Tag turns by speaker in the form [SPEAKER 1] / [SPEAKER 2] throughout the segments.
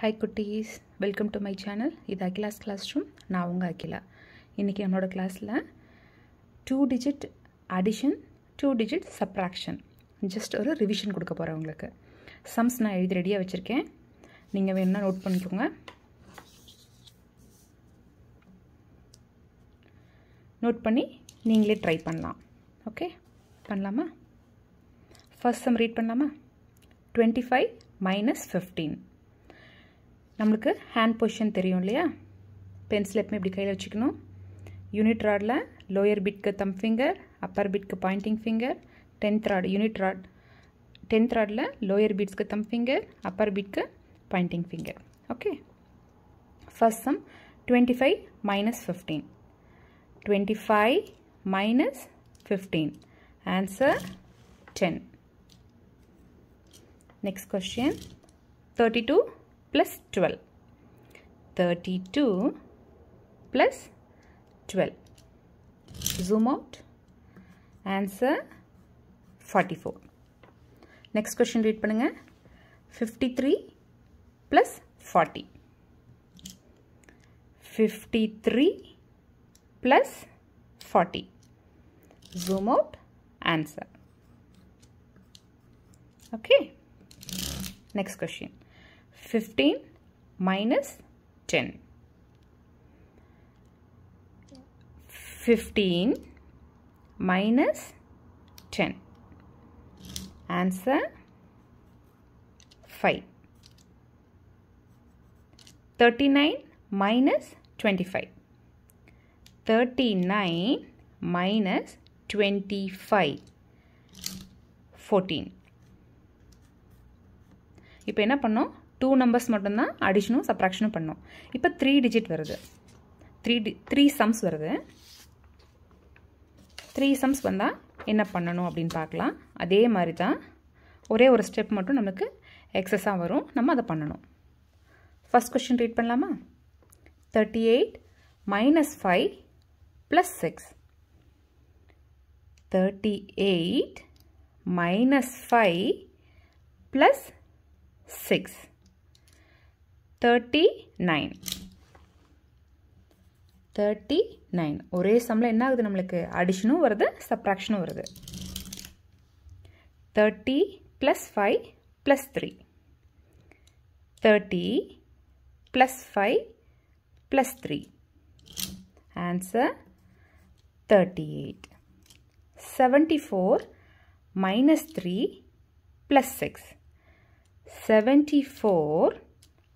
[SPEAKER 1] Hi குட்டீஸ் welcome to my channel இது Akila's class room நான் உங்கள் அகிலா இன்றைக்கி நம்மளோட கிளாஸில் two digit addition two digit subtraction just ஒரு ரிவிஷன் கொடுக்க போகிறேன் உங்களுக்கு சம்ஸ் நான் எழுதி ரெடியாக வச்சுருக்கேன் நீங்கள் வேணும்னா நோட் பண்ணிக்கோங்க நோட் பண்ணி நீங்களே ட்ரை பண்ணலாம் ஓகே பண்ணலாமா ஃபர்ஸ்ட் சம் ரீட் பண்ணலாமா டுவெண்ட்டி ஃபைவ் மைனஸ் ஃபிஃப்டீன் நம்மளுக்கு ஹேண்ட் பொசிஷன் தெரியும் இல்லையா பென்சில் எப்பவுமே இப்படி கையில் வச்சுக்கணும் யூனிட் ராடில் லோயர் பிட்க்கு தம் ஃபிங்கர் அப்பர் பிட்க்கு pointing finger tenth rod unit rod tenth ராடில் லோயர் பிட்ஸ்க்கு தம் ஃபிங்கர் அப்பர் பிட்க்கு pointing finger okay first sum twenty five minus fifteen twenty five minus fifteen answer ten next question thirty two plus 12. 32 plus 12. Zoom out. Answer 44. Next question read பண்ணுங்க. 53 plus 40. 53 plus 40. Zoom out. Answer. Okay. Next question. 15 minus 10. 15 minus 10. Answer 5. 39 minus 25. 39 minus 25. 14. இப்பே என்ன பண்ணோம் two numbers மட்டும்தான் அடிஷனும் சப்ராக்ஷனும் பண்ணும் இப்போ three digit வருது three D three sums வருது த்ரீ சம்ஸ் வந்தால் என்ன பண்ணணும் அப்படின்னு பார்க்கலாம் அதே மாதிரி தான் ஒரே ஒரு ஸ்டெப் மட்டும் நமக்கு எக்ஸஸாக வரும் நம்ம அதை பண்ணணும் ஃபஸ்ட் கொஷின் ரீட் பண்ணலாமா thirty eight minus five plus six thirty eight minus five plus six thirty nine thirty nine ஒரே சம்மில் என்ன ஆகுது நம்மளுக்கு அடிஷனும் வருது சப்ராக்ஷனும் வருது thirty plus five plus three thirty plus five plus three answer thirty eight seventy four minus three plus six seventy four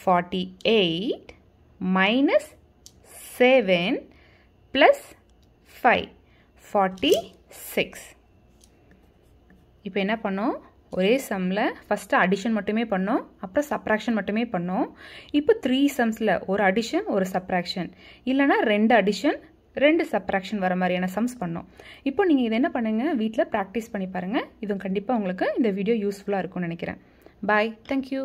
[SPEAKER 1] 48 minus 7 plus 5 46 இப்போ என்ன பண்ணோம் ஒரே சம்மில் ஃபஸ்ட்டு அடிஷன் மட்டுமே பண்ணோம் அப்புறம் சப்ராக்ஷன் மட்டுமே பண்ணோம் இப்போ த்ரீ சம்ஸில் ஒரு அடிஷன் ஒரு சப்ராக்ஷன் இல்லனா ரெண்டு அடிஷன் ரெண்டு சப்ராக்ஷன் வர மாதிரியான சம்ஸ் பண்ணோம் இப்போ நீங்கள் இதை என்ன பண்ணுங்கள் வீட்டில் ப்ராக்டிஸ் பண்ணி பாருங்கள் இதுவும் கண்டிப்பாக உங்களுக்கு இந்த வீடியோ யூஸ்ஃபுல்லாக இருக்கும்னு நினைக்கிறேன் பாய் தேங்க்யூ